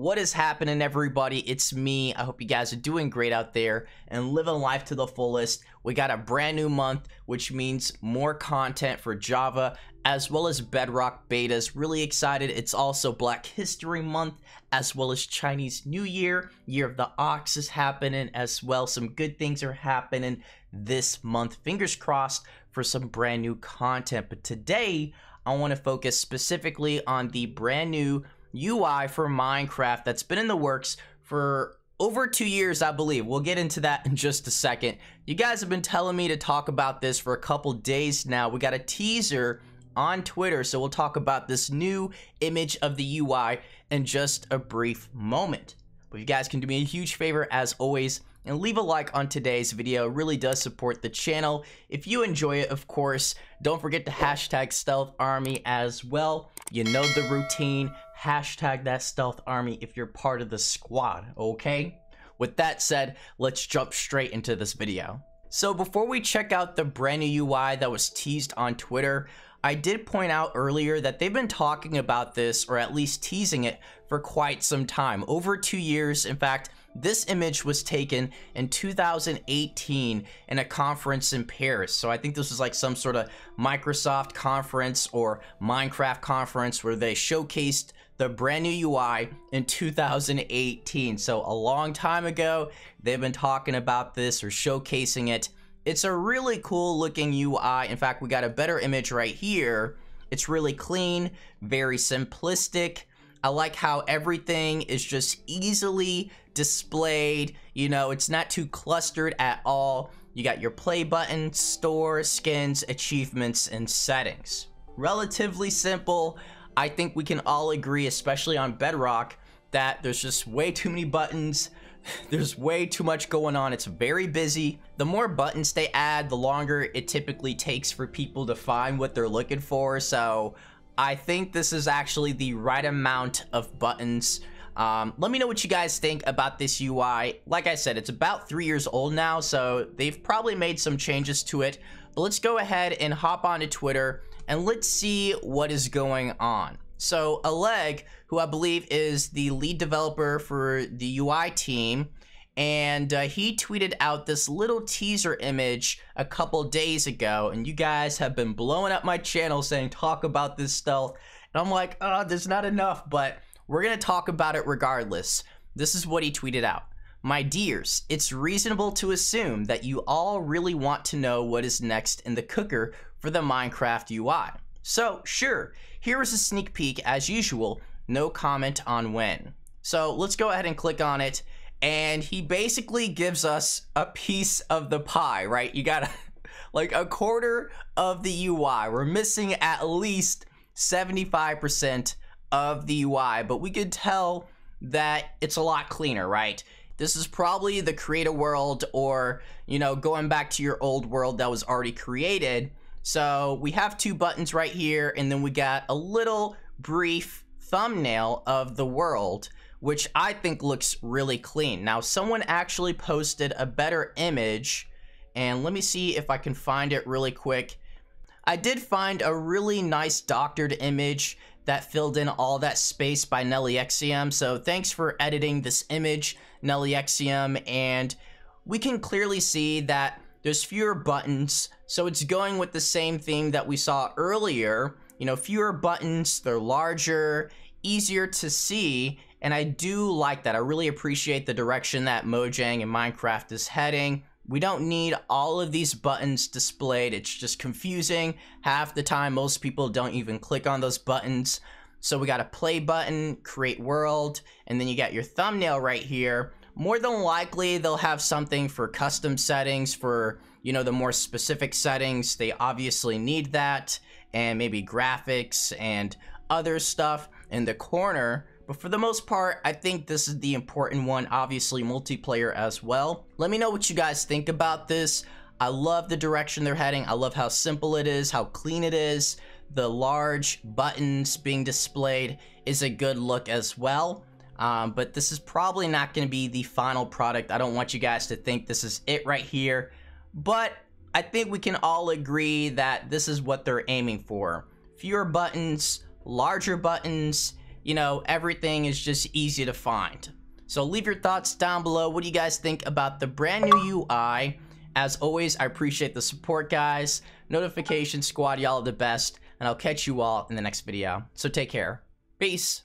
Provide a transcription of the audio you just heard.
What is happening, everybody? It's me. I hope you guys are doing great out there and living life to the fullest. We got a brand new month, which means more content for Java as well as Bedrock betas. Really excited. It's also Black History Month as well as Chinese New Year. Year of the Ox is happening as well. Some good things are happening this month. Fingers crossed for some brand new content. But today, I want to focus specifically on the brand new UI for Minecraft that's been in the works for over two years, I believe. We'll get into that in just a second. You guys have been telling me to talk about this for a couple days now. We got a teaser on Twitter, so we'll talk about this new image of the UI in just a brief moment. But you guys can do me a huge favor as always and leave a like on today's video. It really does support the channel. If you enjoy it, of course, don't forget to hashtag Stealth Army as well. You know the routine. Hashtag that stealth army if you're part of the squad, okay? With that said, let's jump straight into this video. So before we check out the brand new UI that was teased on Twitter, I did point out earlier that they've been talking about this, or at least teasing it, for quite some time. Over two years, in fact, this image was taken in 2018 in a conference in Paris. So I think this was like some sort of Microsoft conference or Minecraft conference where they showcased the brand new UI in 2018. So a long time ago, they've been talking about this or showcasing it. It's a really cool looking UI. In fact, we got a better image right here. It's really clean, very simplistic. I like how everything is just easily displayed. You know, it's not too clustered at all. You got your play button, store, skins, achievements, and settings. Relatively simple. I think we can all agree, especially on Bedrock, that there's just way too many buttons. There's way too much going on. It's very busy. The more buttons they add, the longer it typically takes for people to find what they're looking for. So I think this is actually the right amount of buttons um, let me know what you guys think about this UI. Like I said, it's about three years old now, so they've probably made some changes to it. But let's go ahead and hop onto Twitter and let's see what is going on. So Oleg, who I believe is the lead developer for the UI team, and uh, he tweeted out this little teaser image a couple days ago, and you guys have been blowing up my channel saying talk about this stealth, and I'm like, oh, there's not enough, but we're going to talk about it regardless. This is what he tweeted out. My dears, it's reasonable to assume that you all really want to know what is next in the cooker for the Minecraft UI. So sure, here is a sneak peek as usual, no comment on when. So let's go ahead and click on it. And he basically gives us a piece of the pie, right? You got like a quarter of the UI. We're missing at least 75% of the UI, but we could tell that it's a lot cleaner, right? This is probably the create a world or, you know, going back to your old world that was already created. So we have two buttons right here, and then we got a little brief thumbnail of the world, which I think looks really clean. Now, someone actually posted a better image, and let me see if I can find it really quick. I did find a really nice doctored image that filled in all that space by Nelly Exium. So thanks for editing this image, Nelly Exium. And we can clearly see that there's fewer buttons. So it's going with the same theme that we saw earlier. You know, fewer buttons, they're larger, easier to see. And I do like that. I really appreciate the direction that Mojang and Minecraft is heading. We don't need all of these buttons displayed. It's just confusing. Half the time, most people don't even click on those buttons. So we got a play button, create world, and then you got your thumbnail right here. More than likely, they'll have something for custom settings for, you know, the more specific settings. They obviously need that and maybe graphics and other stuff. In the corner, but for the most part, I think this is the important one, obviously multiplayer as well. Let me know what you guys think about this. I love the direction they're heading. I love how simple it is, how clean it is. The large buttons being displayed is a good look as well. Um, but this is probably not going to be the final product. I don't want you guys to think this is it right here. But I think we can all agree that this is what they're aiming for. Fewer buttons, larger buttons, you know, everything is just easy to find. So leave your thoughts down below. What do you guys think about the brand new UI? As always, I appreciate the support, guys. Notification squad, y'all are the best. And I'll catch you all in the next video. So take care. Peace.